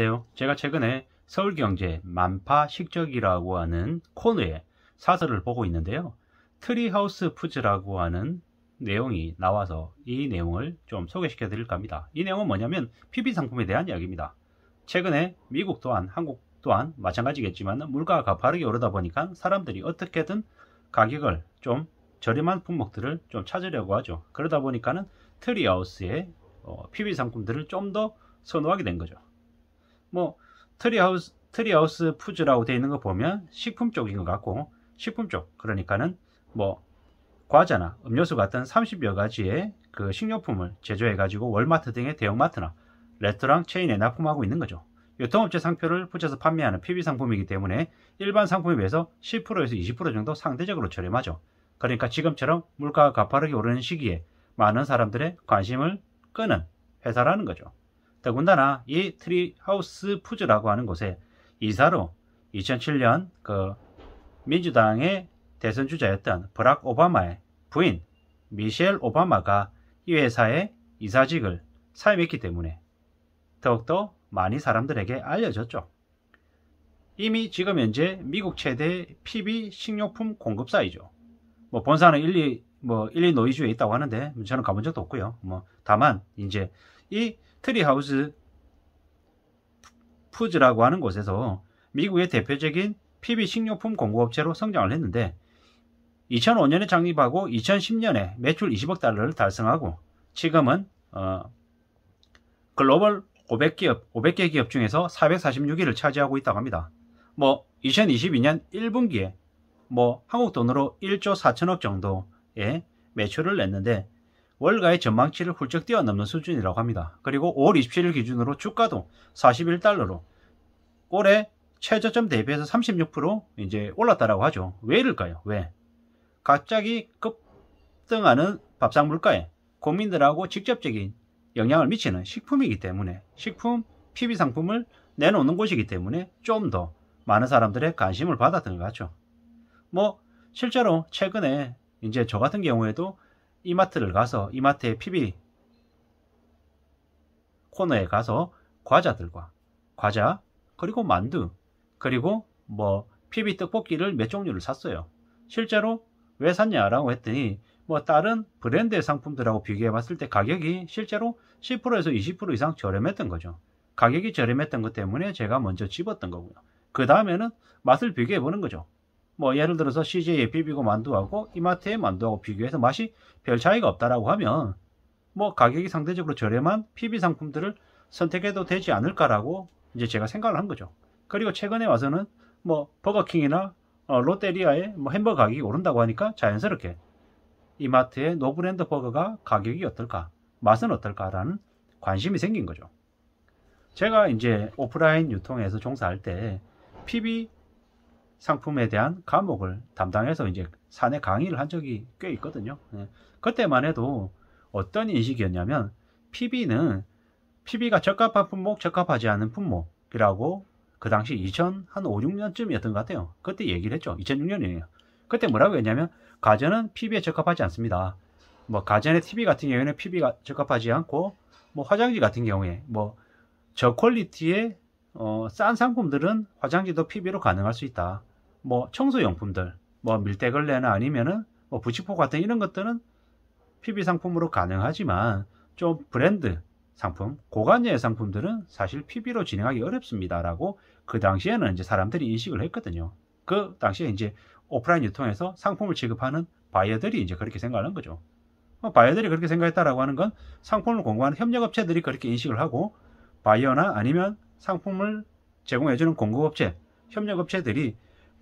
안녕하세요. 제가 최근에 서울경제 만파 식적이라고 하는 코너에 사설을 보고 있는데요. 트리하우스 푸즈라고 하는 내용이 나와서 이 내용을 좀 소개시켜 드릴까 합니다. 이 내용은 뭐냐면 PB 상품에 대한 이야기입니다. 최근에 미국 또한 한국 또한 마찬가지겠지만 물가가 가파르게 오르다 보니까 사람들이 어떻게든 가격을 좀 저렴한 품목들을 좀 찾으려고 하죠. 그러다 보니까는 트리하우스의 어, PB 상품들을 좀 더 선호하게 된 거죠. 뭐 트리하우스 트리하우스 푸즈라고 되어 있는 거 보면 식품 쪽인 것 같고 식품 쪽 그러니까는 뭐 과자나 음료수 같은 30여 가지의 그 식료품을 제조해 가지고 월마트 등의 대형마트나 레스토랑 체인에 납품하고 있는 거죠. 유통업체 상표를 붙여서 판매하는 PB 상품이기 때문에 일반 상품에 비해서 10%에서 20% 정도 상대적으로 저렴하죠. 그러니까 지금처럼 물가가 가파르게 오르는 시기에 많은 사람들의 관심을 끄는 회사라는 거죠. 더군다나 이 트리하우스 푸즈라고 하는 곳에 이사로 2007년 그 민주당의 대선 주자였던 브락 오바마의 부인 미셸 오바마가 이 회사의 이사직을 사임했기 때문에 더욱더 많이 사람들에게 알려졌죠. 이미 지금 현재 미국 최대 PB 식료품 공급사이죠. 뭐 본사는 일리 뭐 일리노이주에 있다고 하는데 저는 가본 적도 없고요. 뭐 다만 이제 이 트리하우스 푸즈라고 하는 곳에서 미국의 대표적인 PB 식료품 공급업체로 성장을 했는데 2005년에 창립하고 2010년에 매출 20억 달러를 달성하고 지금은 어, 글로벌 500기업, 500개 기업 중에서 446위를 차지하고 있다고 합니다. 뭐 2022년 1분기에 뭐 한국 돈으로 1조 4천억 정도의 매출을 냈는데 월가의 전망치를 훌쩍 뛰어넘는 수준이라고 합니다. 그리고 5월 27일 기준으로 주가도 41달러로 올해 최저점 대비해서 36% 이제 올랐다라고 하죠. 왜 이럴까요? 왜? 갑자기 급등하는 밥상 물가에 국민들하고 직접적인 영향을 미치는 식품이기 때문에 식품, PB 상품을 내놓는 곳이기 때문에 좀 더 많은 사람들의 관심을 받았던 것 같죠. 뭐 실제로 최근에 이제 저 같은 경우에도 이마트를 가서 이마트의 PB 코너에 가서 과자들과 과자 그리고 만두 그리고 뭐 PB 떡볶이를 몇 종류를 샀어요. 실제로 왜 샀냐라고 했더니 뭐 다른 브랜드의 상품들하고 비교해 봤을 때 가격이 실제로 10%에서 20% 이상 저렴했던 거죠. 가격이 저렴했던 것 때문에 제가 먼저 집었던 거고요. 그 다음에는 맛을 비교해 보는 거죠. 뭐 예를 들어서 CJ에 비비고 만두하고 이마트의 만두하고 비교해서 맛이 별 차이가 없다라고 하면 뭐 가격이 상대적으로 저렴한 PB 상품들을 선택해도 되지 않을까라고 이제 제가 생각을 한 거죠. 그리고 최근에 와서는 뭐 버거킹이나 어, 롯데리아의 뭐 햄버거 가격이 오른다고 하니까 자연스럽게 이마트의 노브랜드 버거가 가격이 어떨까, 맛은 어떨까라는 관심이 생긴 거죠. 제가 이제 오프라인 유통에서 종사할 때 PB 상품에 대한 과목을 담당해서 이제 사내 강의를 한 적이 꽤 있거든요. 예. 그때만 해도 어떤 인식이었냐면 PB는 PB가 적합한 품목, 적합하지 않은 품목이라고 그 당시 2 0 0한 5, 6년쯤이었던 것 같아요. 그때 얘기를 했죠. 2006년이에요. 그때 뭐라고 했냐면, 가전은 PB에 적합하지 않습니다. 뭐, 가전의 TV 같은 경우에는 PB가 적합하지 않고, 뭐, 화장지 같은 경우에, 뭐, 저퀄리티의, 어, 싼 상품들은 화장지도 PB로 가능할 수 있다. 뭐 청소용품들, 뭐 밀대걸레나 아니면은 뭐 부직포 같은 이런 것들은 PB 상품으로 가능하지만 좀 브랜드 상품, 고관여의 상품들은 사실 PB로 진행하기 어렵습니다라고 그 당시에는 이제 사람들이 인식을 했거든요. 그 당시에 이제 오프라인 유통에서 상품을 취급하는 바이어들이 이제 그렇게 생각하는 거죠. 어, 바이어들이 그렇게 생각했다라고 하는 건 상품을 공급하는 협력업체들이 그렇게 인식을 하고 바이어나 아니면 상품을 제공해주는 공급업체, 협력업체들이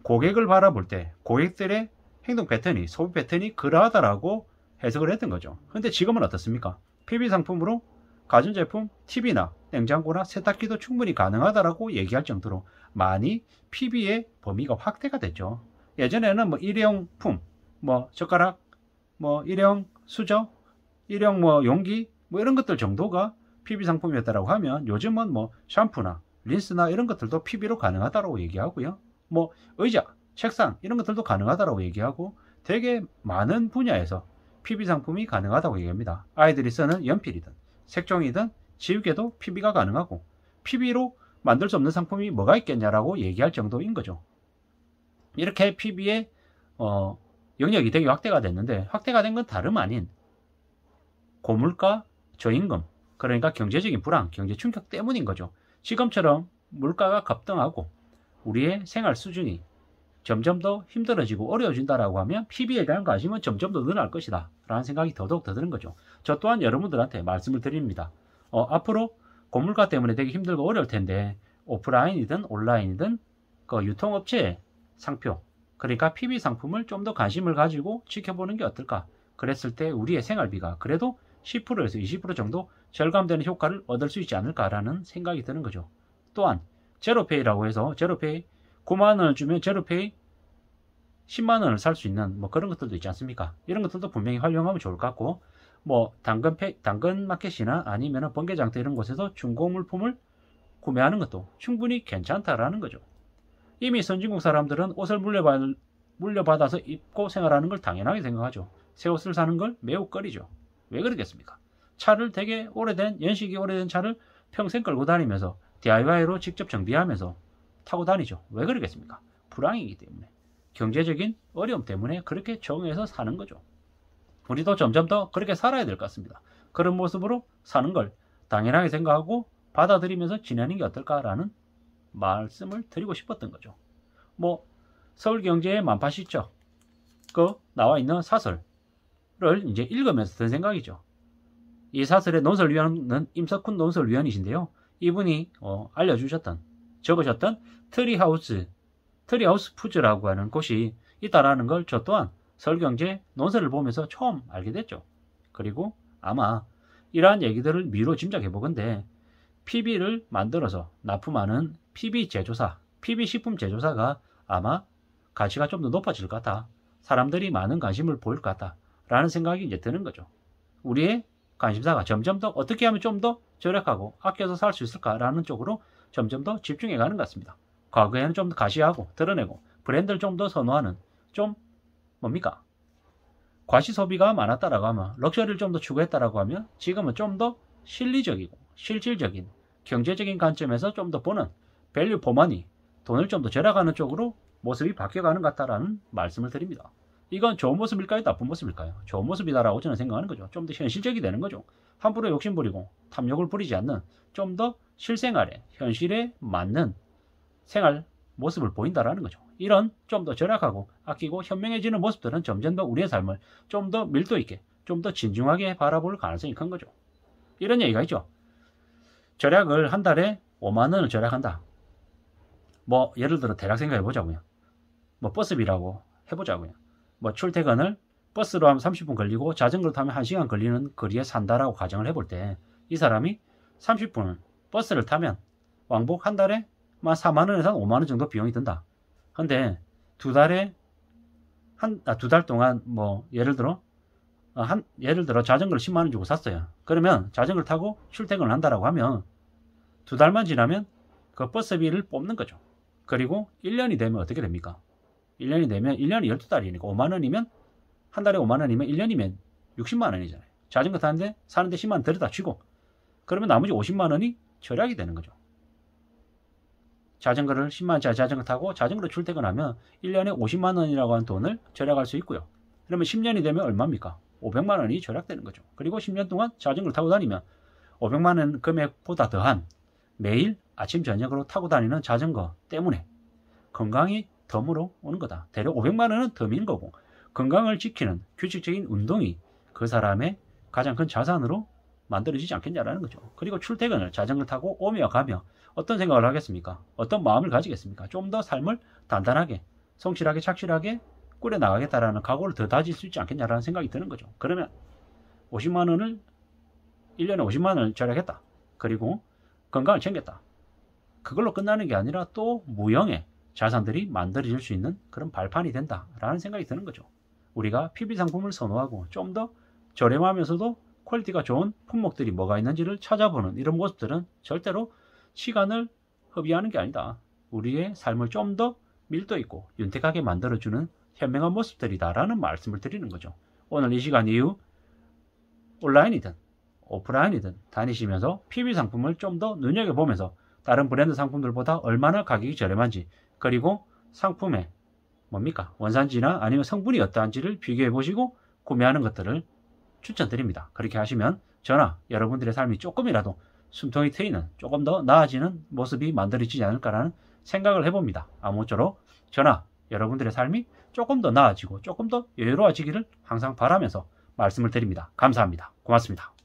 고객을 바라볼 때 고객들의 행동 패턴이 소비 패턴이 그러하다라고 해석을 했던 거죠. 근데 지금은 어떻습니까? PB 상품으로 가전제품, TV나 냉장고나 세탁기도 충분히 가능하다라고 얘기할 정도로 많이 PB의 범위가 확대가 됐죠. 예전에는 뭐 일회용품, 뭐 젓가락, 뭐 일회용 수저, 일회용 뭐 용기, 뭐 이런 것들 정도가 PB 상품이었다라고 하면 요즘은 뭐 샴푸나 린스나 이런 것들도 PB로 가능하다라고 얘기하고요. 뭐 의자, 책상 이런 것들도 가능하다고 얘기하고 되게 많은 분야에서 PB 상품이 가능하다고 얘기합니다. 아이들이 쓰는 연필이든 색종이든 지우개도 PB가 가능하고 PB로 만들 수 없는 상품이 뭐가 있겠냐라고 얘기할 정도인 거죠. 이렇게 PB의 어, 영역이 되게 확대가 됐는데 확대가 된 건 다름 아닌 고물가, 저임금, 그러니까 경제적인 불황, 경제 충격 때문인 거죠. 지금처럼 물가가 급등하고 우리의 생활 수준이 점점 더 힘들어지고 어려워진다라고 하면 PB에 대한 관심은 점점 더 늘어날 것이다 라는 생각이 더더욱 더 드는 거죠. 저 또한 여러분들한테 말씀을 드립니다. 어, 앞으로 고물가 때문에 되게 힘들고 어려울 텐데 오프라인이든 온라인이든 그 유통업체 상표 그러니까 PB 상품을 좀 더 관심을 가지고 지켜보는 게 어떨까 그랬을 때 우리의 생활비가 그래도 10%에서 20% 정도 절감되는 효과를 얻을 수 있지 않을까라는 생각이 드는 거죠. 또한 제로페이라고 해서 제로페이 9만원을 주면 제로페이 10만원을 살 수 있는 뭐 그런 것들도 있지 않습니까? 이런 것들도 분명히 활용하면 좋을 것 같고 뭐 당근, 페, 당근 마켓이나 아니면 번개장터 이런 곳에서 중고 물품을 구매하는 것도 충분히 괜찮다라는 거죠. 이미 선진국 사람들은 옷을 물려받, 물려받아서 입고 생활하는 걸 당연하게 생각하죠. 새 옷을 사는 걸 매우 꺼리죠. 왜 그러겠습니까? 차를 되게 오래된, 연식이 오래된 차를 평생 끌고 다니면서 DIY로 직접 정비하면서 타고 다니죠. 왜 그러겠습니까? 불황이기 때문에. 경제적인 어려움 때문에 그렇게 정해서 사는 거죠. 우리도 점점 더 그렇게 살아야 될 것 같습니다. 그런 모습으로 사는 걸 당연하게 생각하고 받아들이면서 지내는 게 어떨까라는 말씀을 드리고 싶었던 거죠. 뭐 서울경제의 만파시죠그 나와 있는 사설을 이제 읽으면서 든 생각이죠. 이 사설의 논설위원은 임석훈 논설위원이신데요. 이분이 어, 알려주셨던 적으셨던 트리하우스 트리하우스 푸즈라고 하는 곳이 있다라는 걸 저 또한 설경제 논설을 보면서 처음 알게 됐죠. 그리고 아마 이러한 얘기들을 미로 짐작해 보건데 PB를 만들어서 납품하는 PB 제조사, PB 식품 제조사가 아마 가치가 좀 더 높아질 것 같아. 사람들이 많은 관심을 보일 것 같다. 라는 생각이 이제 드는 거죠. 우리의 관심사가 점점 더 어떻게 하면 좀 더 절약하고 아껴서 살 수 있을까라는 쪽으로 점점 더 집중해 가는 것 같습니다. 과거에는 좀 더 가시하고 드러내고 브랜드를 좀 더 선호하는 좀 뭡니까? 과시 소비가 많았다라고 하면 럭셔리를 좀 더 추구했다라고 하면 지금은 좀 더 실리적이고 실질적인 경제적인 관점에서 좀 더 보는 밸류 포만이 돈을 좀 더 절약하는 쪽으로 모습이 바뀌어가는 것 같다라는 말씀을 드립니다. 이건 좋은 모습일까요? 나쁜 모습일까요? 좋은 모습이다라고 저는 생각하는 거죠. 좀 더 현실적이 되는 거죠. 함부로 욕심부리고 탐욕을 부리지 않는 좀 더 실생활에 현실에 맞는 생활 모습을 보인다라는 거죠. 이런 좀 더 절약하고 아끼고 현명해지는 모습들은 점점 더 우리의 삶을 좀 더 밀도 있게 좀 더 진중하게 바라볼 가능성이 큰 거죠. 이런 얘기가 있죠. 절약을 한 달에 5만 원을 절약한다. 뭐 예를 들어 대략 생각해 보자고요. 뭐 버스비라고 해보자고요. 뭐 출퇴근을 버스로 하면 30분 걸리고 자전거로 타면 1시간 걸리는 거리에 산다라고 가정을 해볼 때 이 사람이 30분 버스를 타면 왕복 한 달에 4만원에서 뭐 5만원 정도 비용이 든다. 근데 두 달에 한, 아, 두 달 동안 뭐 예를 들어 어, 한, 예를 들어 자전거를 10만원 주고 샀어요. 그러면 자전거를 타고 출퇴근을 한다라고 하면 두 달만 지나면 그 버스비를 뽑는 거죠. 그리고 1년이 되면 어떻게 됩니까? 1년이 되면 1년이 12달이니까 5만 원이면 한 달에 5만 원이면 1년이면 60만 원이잖아요. 자전거 타는데 사는데 10만 원 들여다 치고 그러면 나머지 50만 원이 절약이 되는 거죠. 자전거를 10만 원짜리 자전거 타고 자전거로 출퇴근하면 1년에 50만 원이라고 하는 돈을 절약할 수 있고요. 그러면 10년이 되면 얼마입니까? 500만 원이 절약되는 거죠. 그리고 10년 동안 자전거를 타고 다니면 500만 원 금액보다 더한 매일 아침 저녁으로 타고 다니는 자전거 때문에 건강이 덤으로 오는 거다. 대략 500만 원은 덤인 거고 건강을 지키는 규칙적인 운동이 그 사람의 가장 큰 자산으로 만들어지지 않겠냐라는 거죠. 그리고 출퇴근을 자전거 를 타고 오며 가며 어떤 생각을 하겠습니까? 어떤 마음을 가지겠습니까? 좀 더 삶을 단단하게, 성실하게, 착실하게 꾸려나가겠다라는 각오를 더 다질 수 있지 않겠냐라는 생각이 드는 거죠. 그러면 50만 원을 1년에 50만 원을 절약했다. 그리고 건강을 챙겼다. 그걸로 끝나는 게 아니라 또 무형의 자산들이 만들어질 수 있는 그런 발판이 된다라는 생각이 드는 거죠. 우리가 PB 상품을 선호하고 좀 더 저렴하면서도 퀄리티가 좋은 품목들이 뭐가 있는지를 찾아보는 이런 모습들은 절대로 시간을 허비하는 게 아니다. 우리의 삶을 좀 더 밀도 있고 윤택하게 만들어주는 현명한 모습들이다라는 말씀을 드리는 거죠. 오늘 이 시간 이후 온라인이든 오프라인이든 다니시면서 PB 상품을 좀 더 눈여겨보면서 다른 브랜드 상품들보다 얼마나 가격이 저렴한지 그리고 상품의 뭡니까? 원산지나 아니면 성분이 어떠한지를 비교해 보시고 구매하는 것들을 추천드립니다. 그렇게 하시면 저나 여러분들의 삶이 조금이라도 숨통이 트이는 조금 더 나아지는 모습이 만들어지지 않을까라는 생각을 해봅니다. 아무쪼록 저나 여러분들의 삶이 조금 더 나아지고 조금 더 여유로워지기를 항상 바라면서 말씀을 드립니다. 감사합니다. 고맙습니다.